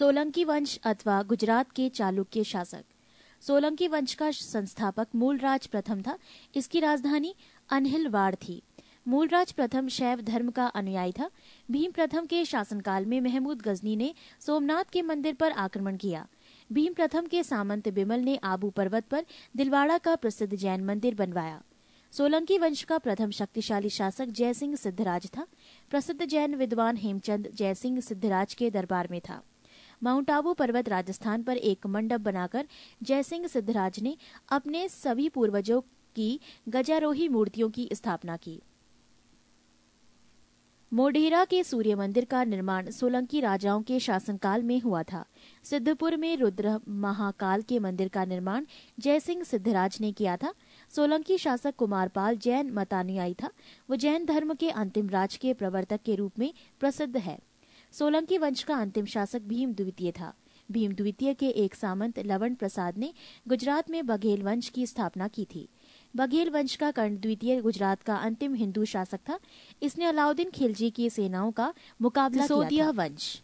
सोलंकी वंश अथवा गुजरात के चालुक्य शासक सोलंकी वंश का संस्थापक मूलराज प्रथम था इसकी राजधानी अनहिलवाड़ थी मूलराज प्रथम शैव धर्म का अनुयायी था भीम प्रथम के शासनकाल में महमूद गजनी ने सोमनाथ के मंदिर पर आक्रमण किया भीम प्रथम के सामंत बिमल ने आबू पर्वत पर दिलवाड़ा का प्रसिद्ध जैन मंदिर बनवाया सोलंकी वंश का प्रथम शक्तिशाली शासक जयसिंह सिद्धराज था प्रसिद्ध जैन विद्वान हेमचंद जयसिंह सिद्धराज के दरबार में था माउंट आबू पर्वत राजस्थान पर एक मंडप बनाकर जयसिंह सिद्धराज ने अपने सभी पूर्वजों की गजारोही मूर्तियों की स्थापना की मोढेरा के सूर्य मंदिर का निर्माण सोलंकी राजाओं के शासनकाल में हुआ था सिद्धपुर में रुद्र महाकाल के मंदिर का निर्माण जयसिंह सिद्धराज ने किया था सोलंकी शासक कुमारपाल जैन मतानुयायी था वो जैन धर्म के अंतिम राज के प्रवर्तक के रूप में प्रसिद्ध है सोलंकी वंश का अंतिम शासक भीम द्वितीय था भीम द्वितीय के एक सामंत लवण प्रसाद ने गुजरात में बघेल वंश की स्थापना की थी बघेल वंश का कर्ण द्वितीय गुजरात का अंतिम हिंदू शासक था इसने अलाउद्दीन खिलजी की सेनाओं का मुकाबला किया था। वंश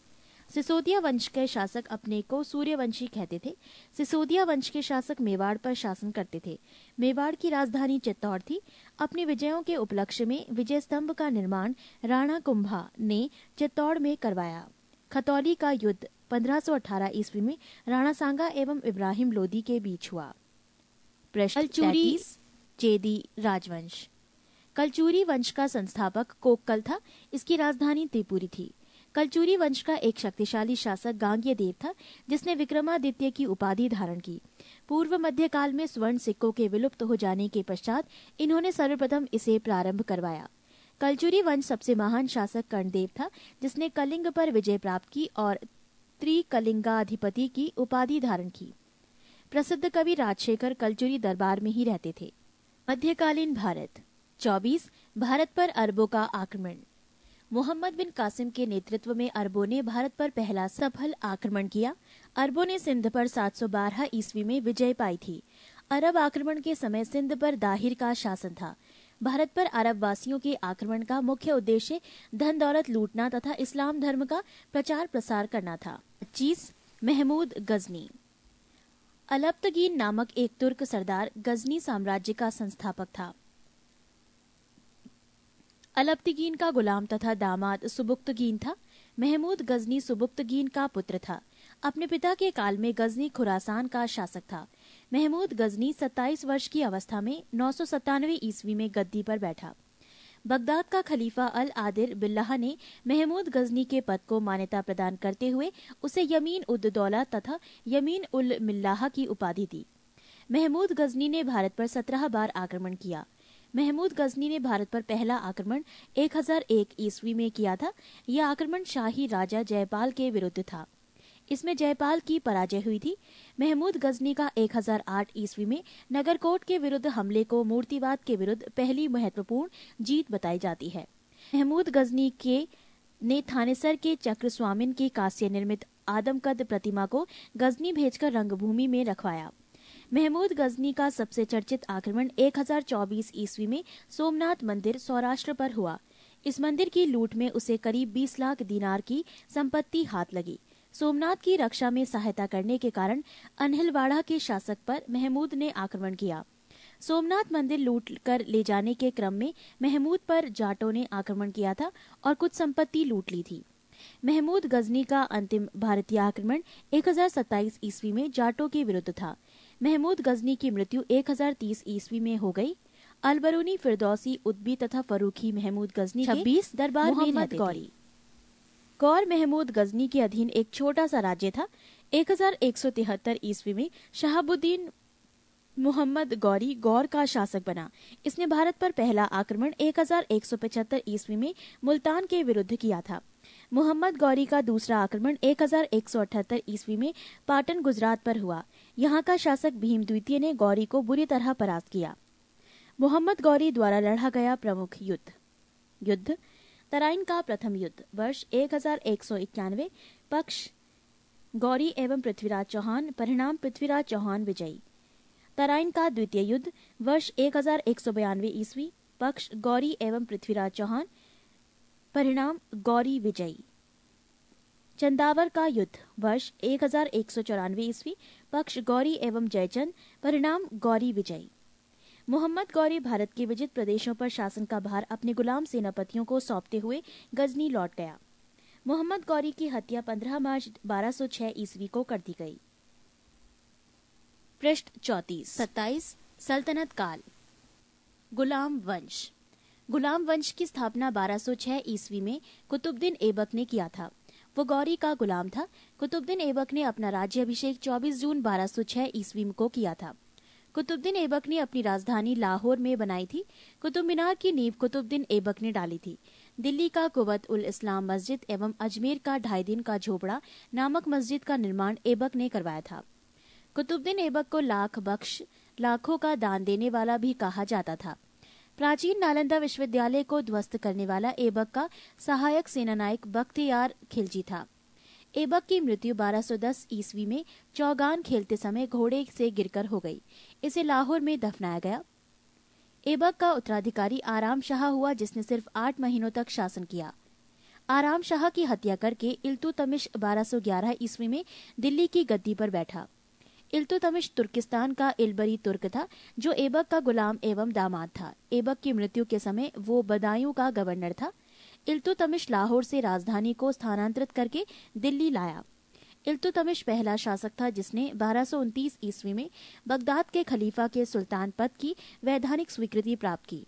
सिसोदिया वंश के शासक अपने को सूर्यवंशी कहते थे सिसोदिया वंश के शासक मेवाड़ पर शासन करते थे मेवाड़ की राजधानी चित्तौड़ थी अपने विजयों के उपलक्ष्य में विजय स्तंभ का निर्माण राणा कुंभा ने चित्तौड़ में करवाया खतौली का युद्ध 1518 ईस्वी में राणा सांगा एवं इब्राहिम लोदी के बीच हुआ चूरी चेदी राजवंश कलचूरी वंश का संस्थापक कोकल था इसकी राजधानी त्रिपुरी थी कलचूरी वंश का एक शक्तिशाली शासक गांगीय देव था जिसने विक्रमादित्य की उपाधि धारण की पूर्व मध्य काल में स्वर्ण सिक्कों के विलुप्त हो जाने के पश्चात इन्होंने सर्वप्रथम इसे प्रारंभ करवाया कलचूरी वंश सबसे महान शासक कर्णदेव था जिसने कलिंग पर विजय प्राप्त की और त्रिकलिंगाधिपति की उपाधि धारण की प्रसिद्ध कवि राजशेखर कलचुरी दरबार में ही रहते थे मध्यकालीन भारत 24 भारत पर अरबों का आक्रमण मोहम्मद बिन कासिम के नेतृत्व में अरबों ने भारत पर पहला सफल आक्रमण किया अरबों ने सिंध पर 712 ईस्वी में विजय पाई थी अरब आक्रमण के समय सिंध पर दाहिर का शासन था भारत पर अरब वासियों के आक्रमण का मुख्य उद्देश्य धन दौलत लूटना तथा इस्लाम धर्म का प्रचार प्रसार करना था पच्चीस महमूद गजनी अलप्तगीन नामक एक तुर्क सरदार गजनी साम्राज्य का संस्थापक था अलब्तगीन का गुलाम तथा दामाद सुबुक्तगीन था महमूद गजनी सुबुक्तगीन का पुत्र था अपने पिता के काल में गजनी खुरासान का शासक था महमूद गजनी 27 वर्ष की अवस्था में नौ ईस्वी में गद्दी पर बैठा बगदाद का खलीफा अल आदिर बिल्लाह ने महमूद गजनी के पद को मान्यता प्रदान करते हुए उसे यमीन उद दौला तथा यमीन उल मिल्लाह की उपाधि दी महमूद गजनी ने भारत पर सत्रह बार आक्रमण किया महमूद गजनी ने भारत पर पहला आक्रमण 1001 ईस्वी में किया था यह आक्रमण शाही राजा जयपाल के विरुद्ध था इसमें जयपाल की पराजय हुई थी महमूद गजनी का 1008 ईस्वी में नगरकोट के विरुद्ध हमले को मूर्तिवाद के विरुद्ध पहली महत्वपूर्ण जीत बताई जाती है महमूद गजनी के ने थानेसर के चक्र स्वामिन की कांस्य निर्मित आदमकद प्रतिमा को गजनी भेजकर रंगभूमि में रखवाया महमूद गजनी का सबसे चर्चित आक्रमण 1024 ईस्वी में सोमनाथ मंदिर सौराष्ट्र पर हुआ इस मंदिर की लूट में उसे करीब 20 लाख दीनार की संपत्ति हाथ लगी सोमनाथ की रक्षा में सहायता करने के कारण अनहिलवाड़ा के शासक पर महमूद ने आक्रमण किया सोमनाथ मंदिर लूट कर ले जाने के क्रम में महमूद पर जाटों ने आक्रमण किया था और कुछ संपत्ति लूट ली थी महमूद गजनी का अंतिम भारतीय आक्रमण 1027 ईस्वी में जाटों के विरुद्ध था महमूद गजनी की मृत्यु 1030 ईस्वी में हो गई अलबरूनी फिरदौसी उद्बी तथा फरूखी महमूद गजनी छब्बीस दरबार मोहम्मद गौरी गौर महमूद गजनी के अधीन एक छोटा सा राज्य था 1173 ईस्वी में शहाबुद्दीन मोहम्मद गौरी गौर का शासक बना इसने भारत पर पहला आक्रमण 1175 ईस्वी में मुल्तान के विरुद्ध किया था मोहम्मद गौरी का दूसरा आक्रमण 1178 ईस्वी में पाटन गुजरात पर हुआ यहाँ का शासक भीम द्वितीय ने गौरी को बुरी तरह परास्त किया मोहम्मद गौरी द्वारा लड़ा गया प्रमुख युद्ध युद्ध तराइन का प्रथम युद्ध वर्ष एक पक्ष गौरी एवं पृथ्वीराज चौहान परिणाम पृथ्वीराज चौहान विजयी तराइन का द्वितीय युद्ध वर्ष एक ईस्वी पक्ष गौरी एवं पृथ्वीराज चौहान परिणाम गौरी विजयी चंदावर का युद्ध वर्ष एक हजार एक सौ चौरानवे ईस्वी पक्ष गौरी एवं जयचंद परिणाम गौरी विजयी मोहम्मद गौरी भारत के विजित प्रदेशों पर शासन का भार अपने गुलाम सेनापतियों को सौंपते हुए गजनी लौट गया मोहम्मद गौरी की हत्या 15 मार्च 1206 ईस्वी को कर दी गई पृष्ठ चौतीस सत्ताईस सल्तनत काल गुलाम वंश गुलाम वंश की स्थापना 1206 ईस्वी में कुतुबुद्दीन एबक ने किया था वो गौरी का गुलाम था कुतुबद्दीन ऐबक ने अपना राज्य अभिषेक 24 जून 1206 ईस्वी को किया था कुतुबद्दीन ऐबक ने अपनी राजधानी लाहौर में बनाई थी कुतुब मीनार की नींव कुतुबद्दीन ऐबक ने डाली थी दिल्ली का कुवत उल इस्लाम मस्जिद एवं अजमेर का ढाई दिन का झोपड़ा नामक मस्जिद का निर्माण ऐबक ने करवाया था कुतुबद्दीन ऐबक को लाख बख्श लाखों का दान देने वाला भी कहा जाता था प्राचीन नालंदा विश्वविद्यालय को ध्वस्त करने वाला एबक का सहायक सेनानायक बख्तियार खिलजी था एबक की मृत्यु 1210 ईस्वी में चौगान खेलते समय घोड़े से गिरकर हो गई इसे लाहौर में दफनाया गया एबक का उत्तराधिकारी आराम शाह हुआ जिसने सिर्फ आठ महीनों तक शासन किया आराम शाह की हत्या करके इल्तुतमिश 1211 ईस्वी में दिल्ली की गद्दी पर बैठा इल्तुतमिश तुर्किस्तान का इलबरी तुर्क था जो एबक का गुलाम एवं दामाद था एबक की मृत्यु के समय वो बदायूं का गवर्नर था इल्तुतमिश लाहौर से राजधानी को स्थानांतरित करके दिल्ली लाया इल्तुतमिश पहला शासक था जिसने बारह ईस्वी में बगदाद के खलीफा के सुल्तान पद की वैधानिक स्वीकृति प्राप्त की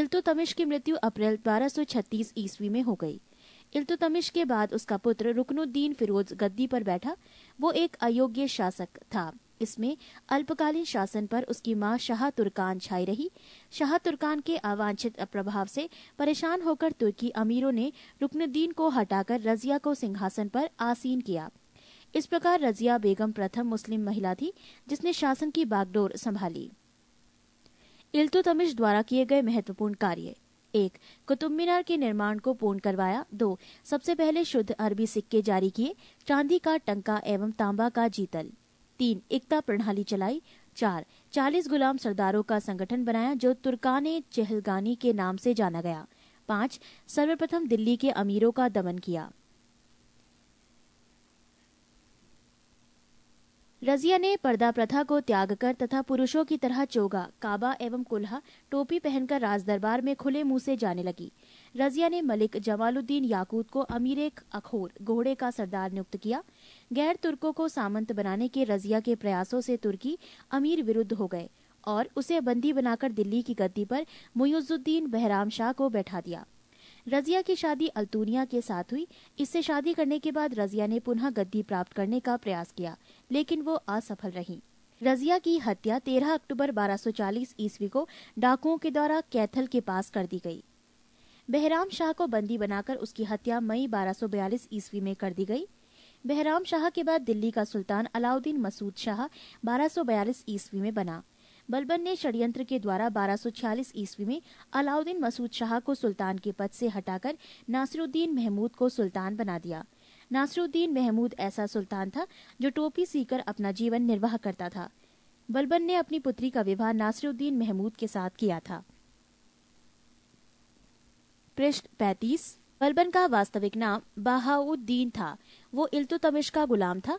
इल्तुतमिश की मृत्यु अप्रैल 1236 ईस्वी में हो गई इल्तुतमिश के बाद उसका पुत्र रुकनुद्दीन फिरोज गद्दी पर बैठा वो एक अयोग्य शासक था इसमें अल्पकालीन शासन पर उसकी मां शाह तुर्कान छाई रही शाह तुर्कान के अवांछित प्रभाव से परेशान होकर तुर्की अमीरों ने रुकनुद्दीन को हटाकर रजिया को सिंहासन पर आसीन किया इस प्रकार रजिया बेगम प्रथम मुस्लिम महिला थी जिसने शासन की बागडोर संभाली इल्तुतमिश द्वारा किए गए महत्वपूर्ण कार्य एक कुतुब मीनार के निर्माण को पूर्ण करवाया दो सबसे पहले शुद्ध अरबी सिक्के जारी किए चांदी का टंका एवं तांबा का जीतल तीन एकता प्रणाली चलाई चार चालीस गुलाम सरदारों का संगठन बनाया जो तुर्काने चहलगानी के नाम से जाना गया पांच सर्वप्रथम दिल्ली के अमीरों का दमन किया रजिया ने पर्दा प्रथा को त्याग कर तथा पुरुषों की तरह चोगा काबा एवं कुल्हा टोपी पहनकर राजदरबार में खुले मुंह से जाने लगी रजिया ने मलिक जमालुद्दीन याकूत को अमीर अखोर घोड़े का सरदार नियुक्त किया गैर तुर्कों को सामंत बनाने के रजिया के प्रयासों से तुर्की अमीर विरुद्ध हो गए और उसे बंदी बनाकर दिल्ली की गद्दी पर मुयुजुद्दीन बहराम शाह को बैठा दिया रजिया की शादी अल्तूनिया के साथ हुई इससे शादी करने के बाद रजिया ने पुनः गद्दी प्राप्त करने का प्रयास किया लेकिन वो असफल रही रजिया की हत्या 13 अक्टूबर 1240 ईस्वी को डाकुओं के द्वारा कैथल के पास कर दी गई बहराम शाह को बंदी बनाकर उसकी हत्या मई 1242 ईस्वी में कर दी गई बहराम शाह के बाद दिल्ली का सुल्तान अलाउद्दीन मसूद शाह 1242 ईस्वी में बना बलबन ने षड्यंत्र के द्वारा 1246 ईस्वी में अलाउद्दीन मसूद शाह को सुल्तान के पद से हटाकर नासिरुद्दीन महमूद को सुल्तान बना दिया नासिरुद्दीन महमूद ऐसा सुल्तान था जो टोपी सीकर अपना जीवन निर्वाह करता था बलबन ने अपनी पुत्री का विवाह नासिरुद्दीन महमूद के साथ किया था पृष्ठ पैतीस बलबन का वास्तविक नाम बहाउद्दीन था वो इल्तुतमिश का गुलाम था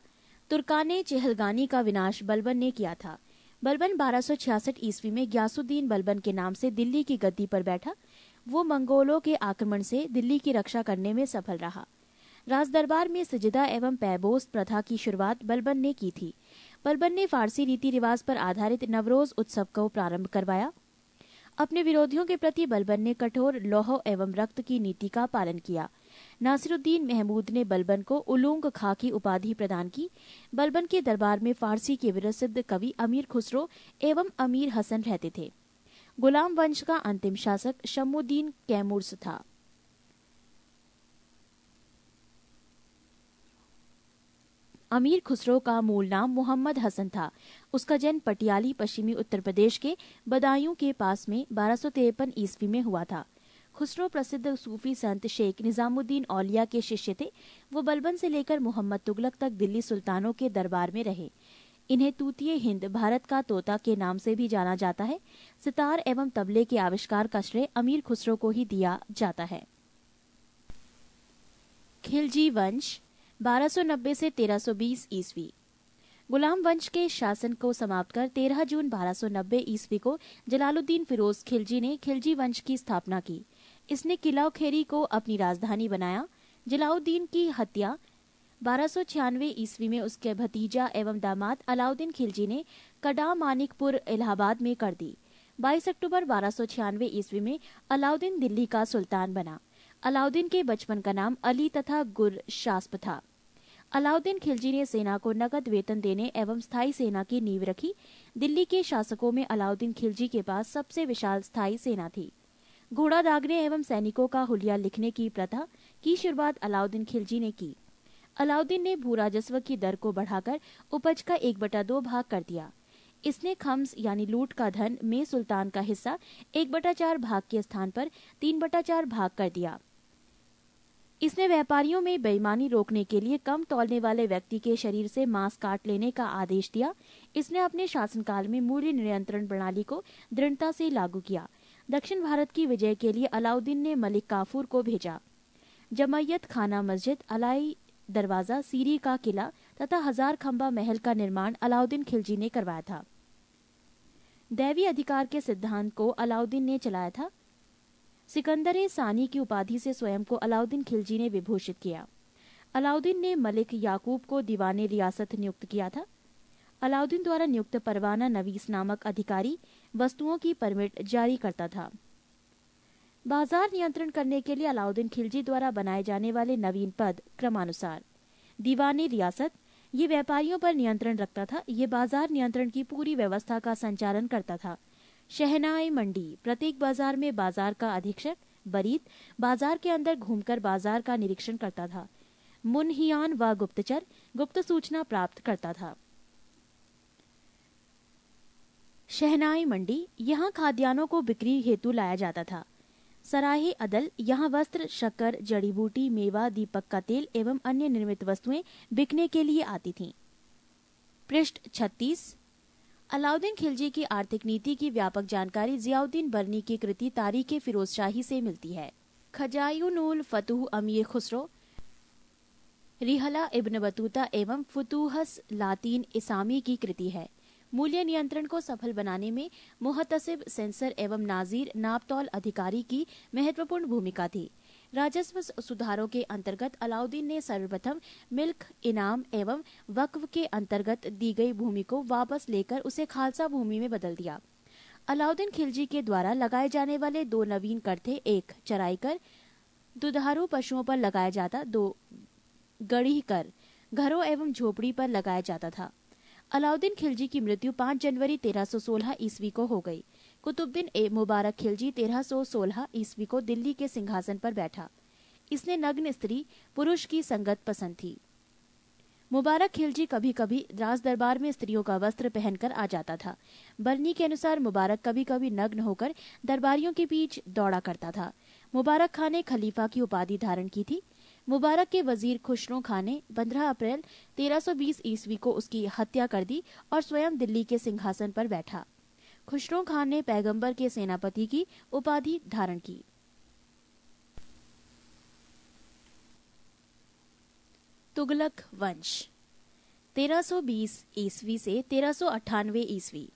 तुर्काने चेहलगानी का विनाश बलबन ने किया था बलबन 1266 ईस्वी में ग्यासुद्दीन बलबन के नाम से दिल्ली की गद्दी पर बैठा वो मंगोलों के आक्रमण से दिल्ली की रक्षा करने में सफल रहा राजदरबार में सजदा एवं पैबोस प्रथा की शुरुआत बलबन ने की थी बलबन ने फारसी रीति रिवाज पर आधारित नवरोज उत्सव को प्रारंभ करवाया अपने विरोधियों के प्रति बलबन ने कठोर लौह एवं रक्त की नीति का पालन किया नासिरुद्दीन महमूद ने बलबन को उलूंग खा की उपाधि प्रदान की बलबन के दरबार में फारसी के विरसिद्ध कवि अमीर खुसरो एवं अमीर हसन रहते थे गुलाम वंश का अंतिम शासक शमुद्दीन कैमूर्स था अमीर खुसरो का मूल नाम मोहम्मद हसन था उसका जन्म पटियाली पश्चिमी उत्तर प्रदेश के बदायूं के पास में बारह ईस्वी में हुआ था खुसरो प्रसिद्ध सूफी संत शेख निजामुद्दीन औलिया के शिष्य थे वो बलबन से लेकर मोहम्मद तुगलक तक दिल्ली सुल्तानों के दरबार में रहे इन्हें तूतीय हिंद भारत का तोता के नाम से भी जाना जाता है सितार एवं तबले के आविष्कार का श्रेय अमीर खुसरो को ही दिया जाता है खिलजी वंश 1290 से 1320 ईस्वी गुलाम वंश के शासन को समाप्त कर 13 जून 1290 ईस्वी को जलालुद्दीन फिरोज खिलजी ने खिलजी वंश की स्थापना की इसने किला खेरी को अपनी राजधानी बनाया जलाउद्दीन की हत्या छियानवे ईस्वी में उसके भतीजा एवं दामाद अलाउद्दीन खिलजी ने कडा मानिकपुर इलाहाबाद में कर दी 22 अक्टूबर छियानवे ईस्वी में अलाउद्दीन दिल्ली का सुल्तान बना अलाउद्दीन के बचपन का नाम अली तथा गुर शास्प था अलाउद्दीन खिलजी ने सेना को नकद वेतन देने एवं स्थायी सेना की नींव रखी दिल्ली के शासकों में अलाउद्दीन खिलजी के पास सबसे विशाल स्थायी सेना थी घोड़ा दागने एवं सैनिकों का हुलिया लिखने की प्रथा की शुरुआत अलाउद्दीन खिलजी ने की अलाउद्दीन ने भू राजस्व की दर को बढ़ाकर उपज का एक बटा दो भाग कर दिया इसने खम्स यानी लूट का धन में सुल्तान का हिस्सा एक बटा चार भाग के स्थान पर तीन बटा चार भाग कर दिया इसने व्यापारियों में बेईमानी रोकने के लिए कम तौलने वाले व्यक्ति के शरीर से मांस काट लेने का आदेश दिया इसने अपने शासनकाल में मूल्य नियंत्रण प्रणाली को दृढ़ता से लागू किया दक्षिण भारत की विजय के लिए अलाउद्दीन ने मलिक काफूर को भेजा जमैयत खाना मस्जिद अलाई दरवाज़ा सीरी का किला तथा हजार खंबा महल का निर्माण अलाउद्दीन खिलजी ने करवाया था दैवी अधिकार के सिद्धांत को अलाउद्दीन ने चलाया था सिकंदर सानी की उपाधि से स्वयं को अलाउद्दीन खिलजी ने विभूषित किया अलाउद्दीन ने मलिक याकूब को दीवाने रियासत नियुक्त किया था अलाउद्दीन द्वारा नियुक्त परवाना नवीस नामक अधिकारी वस्तुओं की परमिट जारी करता था बाजार नियंत्रण करने के लिए अलाउद्दीन खिलजी द्वारा बनाए जाने वाले नवीन पद क्रमानुसार दीवानी रियासत ये व्यापारियों पर नियंत्रण रखता था ये बाजार नियंत्रण की पूरी व्यवस्था का संचालन करता था शहनाई मंडी प्रत्येक बाजार में बाजार का अधीक्षक बरीत बाजार के अंदर घूमकर बाजार का निरीक्षण करता था मुनहियान व गुप्तचर गुप्त सूचना प्राप्त करता था शहनाई मंडी यहाँ खाद्यान्नों को बिक्री हेतु लाया जाता था सराही अदल यहाँ वस्त्र शक्कर जड़ी बूटी मेवा दीपक का तेल एवं अन्य निर्मित वस्तुएं बिकने के लिए आती थीं। पृष्ठ छत्तीस अलाउद्दीन खिलजी की आर्थिक नीति की व्यापक जानकारी जियाउद्दीन बर्नी की कृति तारीख फिरोज शाही से मिलती है खजायुनुल फतूह अमीर खुसरो रिहला इब्न बतूता एवं फतूहस लातीन इसामी की कृति है मूल्य नियंत्रण को सफल बनाने में मुहतसिब सेंसर एवं नाजीर नापतौल अधिकारी की महत्वपूर्ण भूमिका थी राजस्व सुधारों के अंतर्गत अलाउद्दीन ने सर्वप्रथम मिल्क इनाम एवं वक्फ के अंतर्गत दी गई भूमि को वापस लेकर उसे खालसा भूमि में बदल दिया अलाउद्दीन खिलजी के द्वारा लगाए जाने वाले दो नवीन कर थे एक चराई कर दुधारू पशुओं पर लगाया जाता दो गढ़ी कर घरों एवं झोपड़ी पर लगाया जाता था अलाउद्दीन खिलजी की मृत्यु 5 जनवरी 1316 ईस्वी को हो गई कुतुबद्दीन ए मुबारक खिलजी 1316 ईस्वी को दिल्ली के सिंहासन पर बैठा इसने नग्न स्त्री पुरुष की संगत पसंद थी मुबारक खिलजी कभी कभी राज दरबार में स्त्रियों का वस्त्र पहनकर आ जाता था बर्नी के अनुसार मुबारक कभी कभी नग्न होकर दरबारियों के बीच दौड़ा करता था मुबारक खान ने खलीफा की उपाधि धारण की थी मुबारक के वजीर खुशरो खान ने 15 अप्रैल 1320 ईस्वी को उसकी हत्या कर दी और स्वयं दिल्ली के सिंहासन पर बैठा खुशरू खान ने पैगंबर के सेनापति की उपाधि धारण की तुगलक वंश 1320 ईस्वी से तेरह ईस्वी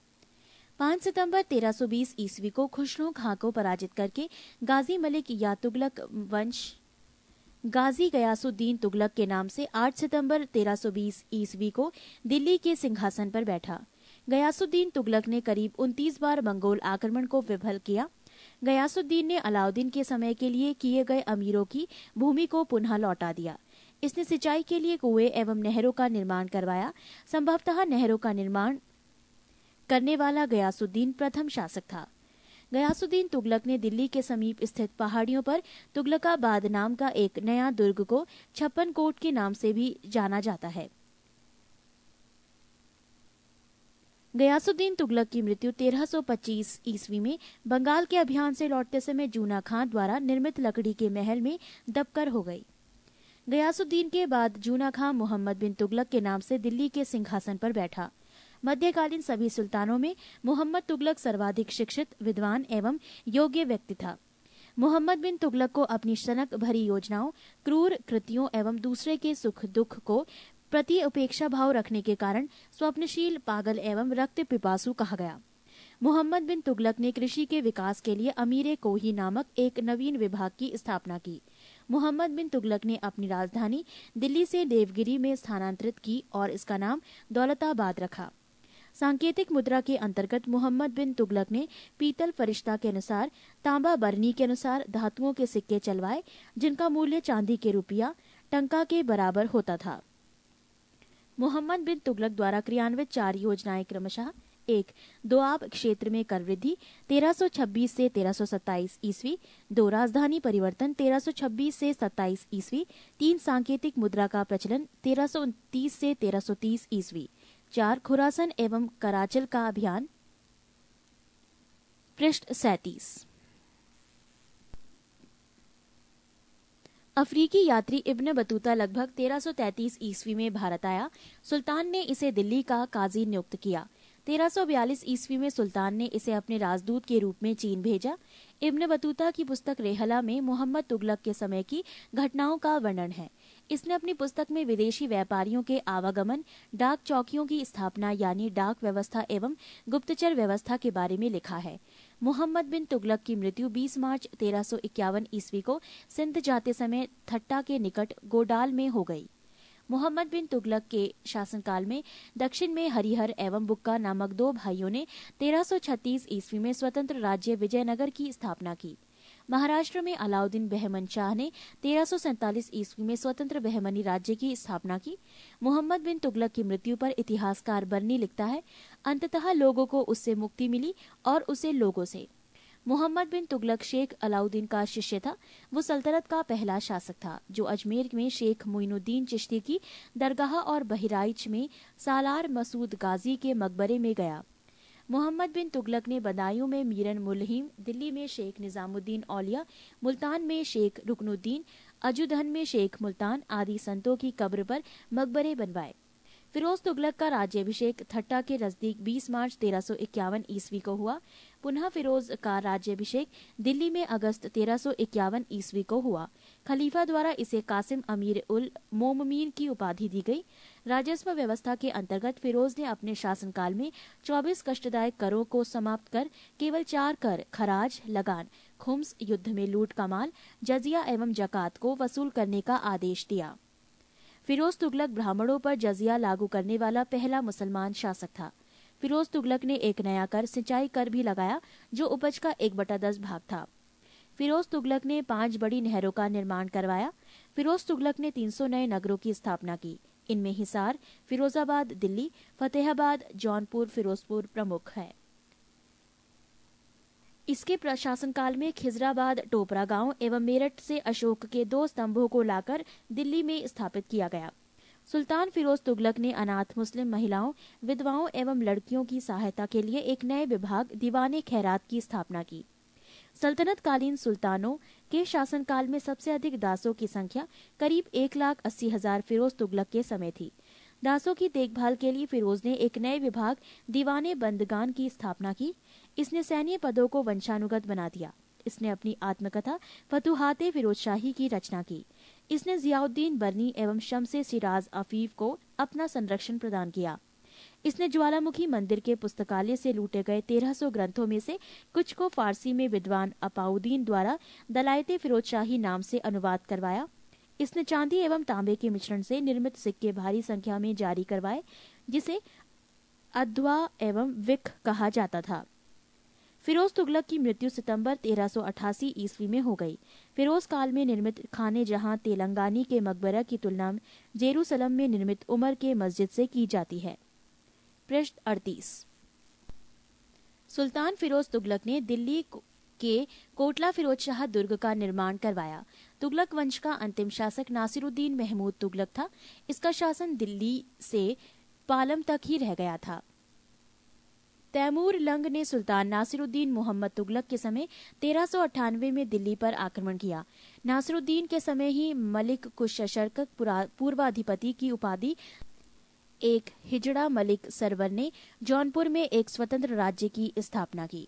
5 सितंबर 1320 ईस्वी को खुशरू खां को पराजित करके गाजी मलिक या तुगलक वंश गाजी गयासुद्दीन तुगलक के नाम से 8 सितंबर 1320 ईस्वी को दिल्ली के सिंहासन पर बैठा गयासुद्दीन तुगलक ने करीब उनतीस बार मंगोल आक्रमण को विफल किया गयासुद्दीन ने अलाउद्दीन के समय के लिए किए गए अमीरों की भूमि को पुनः लौटा दिया इसने सिंचाई के लिए कुएं एवं नहरों का निर्माण करवाया संभवतः नहरों का निर्माण करने वाला गयासुद्दीन प्रथम शासक था गयासुद्दीन तुगलक ने दिल्ली के समीप स्थित पहाड़ियों पर तुगलकाबाद नाम का एक नया दुर्ग को छप्पन कोट के नाम से भी जाना जाता है गयासुद्दीन तुगलक की मृत्यु 1325 ईस्वी में बंगाल के अभियान से लौटते समय जूना खान द्वारा निर्मित लकड़ी के महल में दबकर हो गई गयासुद्दीन के बाद जूना खान मोहम्मद बिन तुगलक के नाम से दिल्ली के सिंहासन पर बैठा मध्यकालीन सभी सुल्तानों में मोहम्मद तुगलक सर्वाधिक शिक्षित विद्वान एवं योग्य व्यक्ति था मोहम्मद बिन तुगलक को अपनी सनक भरी योजनाओं क्रूर कृतियों एवं दूसरे के सुख दुख को प्रति उपेक्षा भाव रखने के कारण स्वप्नशील पागल एवं रक्त पिपासु कहा गया मोहम्मद बिन तुगलक ने कृषि के विकास के लिए अमीर कोही नामक एक नवीन विभाग की स्थापना की मोहम्मद बिन तुगलक ने अपनी राजधानी दिल्ली से देवगिरी में स्थानांतरित की और इसका नाम दौलताबाद रखा सांकेतिक मुद्रा के अंतर्गत मोहम्मद बिन तुगलक ने पीतल फरिश्ता के अनुसार तांबा बरनी के अनुसार धातुओं के सिक्के चलवाए जिनका मूल्य चांदी के रुपया टंका के बराबर होता था मोहम्मद बिन तुगलक द्वारा क्रियान्वित चार योजनाएं क्रमशः एक दोआब क्षेत्र में कर वृद्धि 1326 से 1327 ईस्वी दो राजधानी परिवर्तन 1326 से 27 ईस्वी तीन सांकेतिक मुद्रा का प्रचलन 1329 से 1330 ईस्वी चार खुरासन एवं कराचल का अभियान पृष्ठ सैतीस अफ्रीकी यात्री इब्न बतूता लगभग 1333 ईस्वी में भारत आया सुल्तान ने इसे दिल्ली का काजी नियुक्त किया 1342 ईस्वी में सुल्तान ने इसे अपने राजदूत के रूप में चीन भेजा इब्न बतूता की पुस्तक रेहला में मोहम्मद तुगलक के समय की घटनाओं का वर्णन है इसने अपनी पुस्तक में विदेशी व्यापारियों के आवागमन डाक चौकियों की स्थापना यानी डाक व्यवस्था एवं गुप्तचर व्यवस्था के बारे में लिखा है मोहम्मद बिन तुगलक की मृत्यु 20 मार्च तेरह ईस्वी को सिंध जाते समय थट्टा के निकट गोडाल में हो गई मोहम्मद बिन तुगलक के शासनकाल में दक्षिण में हरिहर एवं बुक्का नामक दो भाइयों ने 1336 ईस्वी में स्वतंत्र राज्य विजयनगर की स्थापना की महाराष्ट्र में अलाउद्दीन बहमन शाह ने 1347 ईस्वी में स्वतंत्र बहमनी राज्य की स्थापना की मोहम्मद बिन तुगलक की मृत्यु पर इतिहासकार बर्नी लिखता है अंततः लोगों को उससे मुक्ति मिली और उसे लोगों से मोहम्मद बिन तुगलक शेख अलाउद्दीन का शिष्य था वो सल्तनत का पहला शासक था जो अजमेर में शेख मोइनुद्दीन चिश्ती की दरगाह और बहराइच में सालार मसूद गाजी के मकबरे में गया मोहम्मद बिन तुगलक ने बदायूं में मीरन मुलहिम दिल्ली में शेख निज़ामुद्दीन औलिया मुल्तान में शेख रुकनुद्दीन अजुधन में शेख मुल्तान आदि संतों की कब्र पर मकबरे बनवाए फिरोज तुगलक का राज्यभिषेक थट्टा के नजदीक 20 मार्च 1351 ईस्वी को हुआ पुनः फिरोज का अभिषेक दिल्ली में अगस्त 1351 ईस्वी को हुआ खलीफा द्वारा इसे कासिम अमीर उल मोममीन की उपाधि दी गई राजस्व व्यवस्था के अंतर्गत फिरोज ने अपने शासनकाल में 24 कष्टदायक करों को समाप्त कर केवल चार कर खराज लगान खुम्स युद्ध में लूट कमाल जजिया एवं जकात को वसूल करने का आदेश दिया फिरोज तुगलक ब्राह्मणों पर जजिया लागू करने वाला पहला मुसलमान शासक था फिरोज तुगलक ने एक नया कर सिंचाई कर भी लगाया जो उपज का एक बटा दस भाग था फिरोज तुगलक ने पांच बड़ी नहरों का निर्माण करवाया फिरोज तुगलक ने 300 नए नगरों की स्थापना की इनमें हिसार फिरोजाबाद दिल्ली फतेहाबाद जौनपुर फिरोजपुर प्रमुख है इसके प्रशासन काल में खिजराबाद टोपरा गांव एवं मेरठ से अशोक के दो स्तंभों को लाकर दिल्ली में स्थापित किया गया सुल्तान फिरोज तुगलक ने अनाथ मुस्लिम महिलाओं विधवाओं एवं लड़कियों की सहायता के लिए एक नए विभाग दीवाने खैरात की स्थापना की सल्तनत कालीन सुल्तानों के शासनकाल में सबसे अधिक दासों की संख्या करीब एक लाख अस्सी हजार फिरोज तुगलक के समय थी दासों की देखभाल के लिए फिरोज ने एक नए विभाग दीवाने बंदगान की स्थापना की इसने सैन्य पदों को वंशानुगत बना दिया इसने अपनी आत्मकथा फतुहात फिरोज शाही की रचना की इसने जियाउद्दीन बर्नी एवं शमसे सिराज अफीफ को अपना संरक्षण प्रदान किया इसने ज्वालामुखी मंदिर के पुस्तकालय से लूटे गए 1300 ग्रंथों में से कुछ को फारसी में विद्वान अपाउद्दीन द्वारा दलायत फिरोज शाही नाम से अनुवाद करवाया इसने चांदी एवं तांबे के मिश्रण से निर्मित सिक्के भारी संख्या में जारी करवाए जिसे अध्वा एवं विख कहा जाता था फिरोज तुगलक की मृत्यु सितंबर 1388 ईस्वी में हो गई फिरोज काल में निर्मित खाने जहां तेलंगानी के मकबरा की तुलना जेरूसलम में निर्मित उमर के मस्जिद से की जाती है प्रश्न अड़तीस सुल्तान फिरोज तुगलक ने दिल्ली के कोटला फिरोज शाह दुर्ग का निर्माण करवाया तुगलक वंश का अंतिम शासक नासिरुद्दीन महमूद तुगलक था इसका शासन दिल्ली से पालम तक ही रह गया था तैमूर लंग ने सुल्तान नासिरुद्दीन मोहम्मद तुगलक के समय तेरह में दिल्ली पर आक्रमण किया नासिरुद्दीन के समय ही मलिक कुशरक पूर्वाधिपति की उपाधि एक हिजड़ा मलिक सरवर ने जौनपुर में एक स्वतंत्र राज्य की स्थापना की